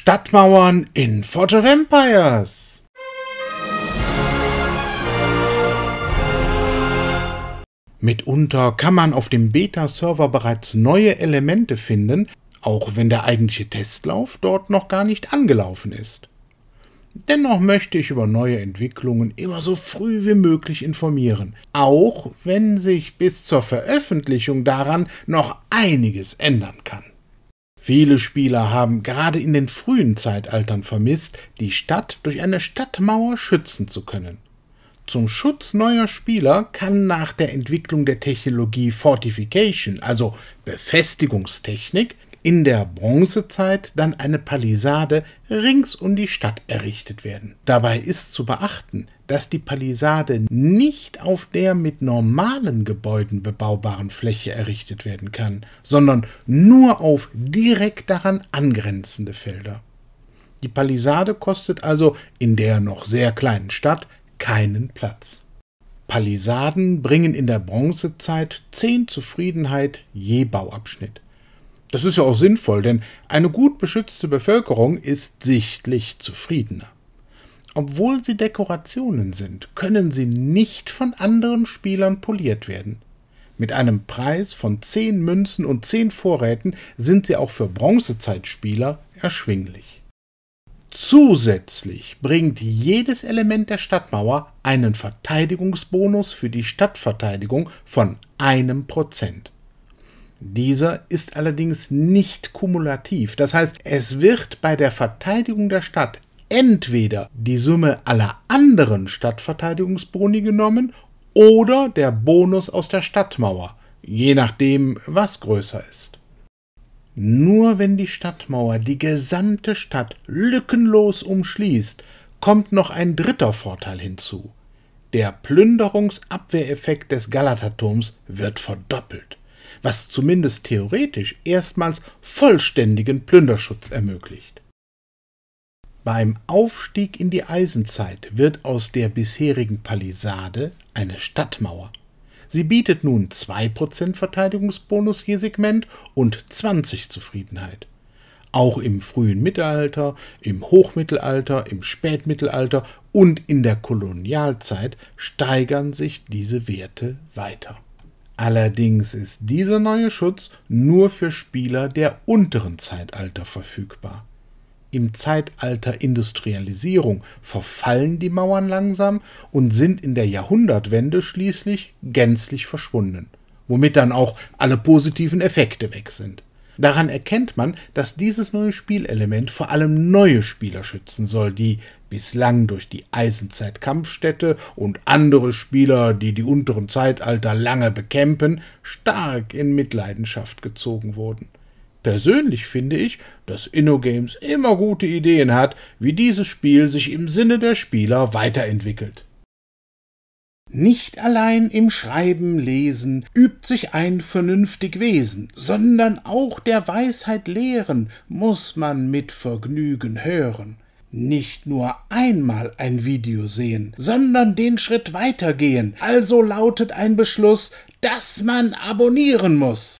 Stadtmauern in Forge of Empires. Mitunter kann man auf dem Beta-Server bereits neue Elemente finden, auch wenn der eigentliche Testlauf dort noch gar nicht angelaufen ist. Dennoch möchte ich über neue Entwicklungen immer so früh wie möglich informieren, auch wenn sich bis zur Veröffentlichung daran noch einiges ändern kann. Viele Spieler haben gerade in den frühen Zeitaltern vermisst, die Stadt durch eine Stadtmauer schützen zu können. Zum Schutz neuer Spieler kann nach der Entwicklung der Technologie Fortification, also Befestigungstechnik, in der Bronzezeit dann eine Palisade rings um die Stadt errichtet werden. Dabei ist zu beachten, dass die Palisade nicht auf der mit normalen Gebäuden bebaubaren Fläche errichtet werden kann, sondern nur auf direkt daran angrenzende Felder. Die Palisade kostet also in der noch sehr kleinen Stadt keinen Platz. Palisaden bringen in der Bronzezeit zehn Zufriedenheit je Bauabschnitt. Das ist ja auch sinnvoll, denn eine gut beschützte Bevölkerung ist sichtlich zufriedener. Obwohl sie Dekorationen sind, können sie nicht von anderen Spielern poliert werden. Mit einem Preis von 10 Münzen und 10 Vorräten sind sie auch für Bronzezeitspieler erschwinglich. Zusätzlich bringt jedes Element der Stadtmauer einen Verteidigungsbonus für die Stadtverteidigung von einem Prozent. Dieser ist allerdings nicht kumulativ. Das heißt, es wird bei der Verteidigung der Stadt entweder die Summe aller anderen Stadtverteidigungsboni genommen oder der Bonus aus der Stadtmauer, je nachdem, was größer ist. Nur wenn die Stadtmauer die gesamte Stadt lückenlos umschließt, kommt noch ein dritter Vorteil hinzu. Der Plünderungsabwehreffekt des Galataturms wird verdoppelt was zumindest theoretisch erstmals vollständigen Plünderschutz ermöglicht. Beim Aufstieg in die Eisenzeit wird aus der bisherigen Palisade eine Stadtmauer. Sie bietet nun 2% Verteidigungsbonus je Segment und 20 Zufriedenheit. Auch im frühen Mittelalter, im Hochmittelalter, im Spätmittelalter und in der Kolonialzeit steigern sich diese Werte weiter. Allerdings ist dieser neue Schutz nur für Spieler der unteren Zeitalter verfügbar. Im Zeitalter Industrialisierung verfallen die Mauern langsam und sind in der Jahrhundertwende schließlich gänzlich verschwunden, womit dann auch alle positiven Effekte weg sind. Daran erkennt man, dass dieses neue Spielelement vor allem neue Spieler schützen soll, die bislang durch die Eisenzeit-Kampfstätte und andere Spieler, die die unteren Zeitalter lange bekämpfen, stark in Mitleidenschaft gezogen wurden. Persönlich finde ich, dass InnoGames immer gute Ideen hat, wie dieses Spiel sich im Sinne der Spieler weiterentwickelt. Nicht allein im Schreiben, Lesen übt sich ein vernünftig Wesen, sondern auch der Weisheit Lehren muß man mit Vergnügen hören. Nicht nur einmal ein Video sehen, sondern den Schritt weitergehen. Also lautet ein Beschluss, dass man abonnieren muß.